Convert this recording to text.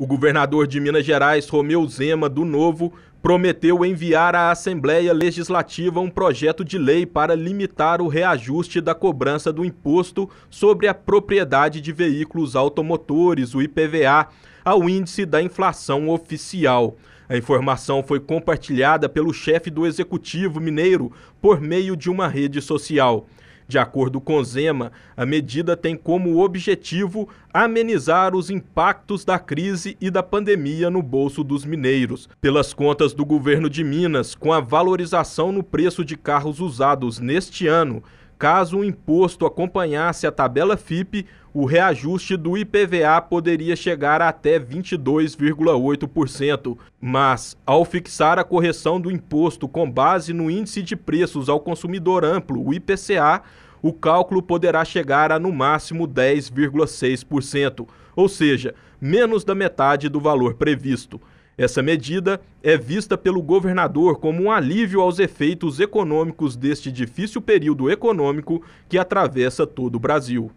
O governador de Minas Gerais, Romeu Zema, do Novo, prometeu enviar à Assembleia Legislativa um projeto de lei para limitar o reajuste da cobrança do imposto sobre a propriedade de veículos automotores, o IPVA, ao índice da inflação oficial. A informação foi compartilhada pelo chefe do Executivo Mineiro por meio de uma rede social. De acordo com Zema, a medida tem como objetivo amenizar os impactos da crise e da pandemia no bolso dos mineiros. Pelas contas do governo de Minas, com a valorização no preço de carros usados neste ano, Caso o imposto acompanhasse a tabela FIP, o reajuste do IPVA poderia chegar até 22,8%. Mas, ao fixar a correção do imposto com base no Índice de Preços ao Consumidor Amplo, o IPCA, o cálculo poderá chegar a no máximo 10,6%, ou seja, menos da metade do valor previsto. Essa medida é vista pelo governador como um alívio aos efeitos econômicos deste difícil período econômico que atravessa todo o Brasil.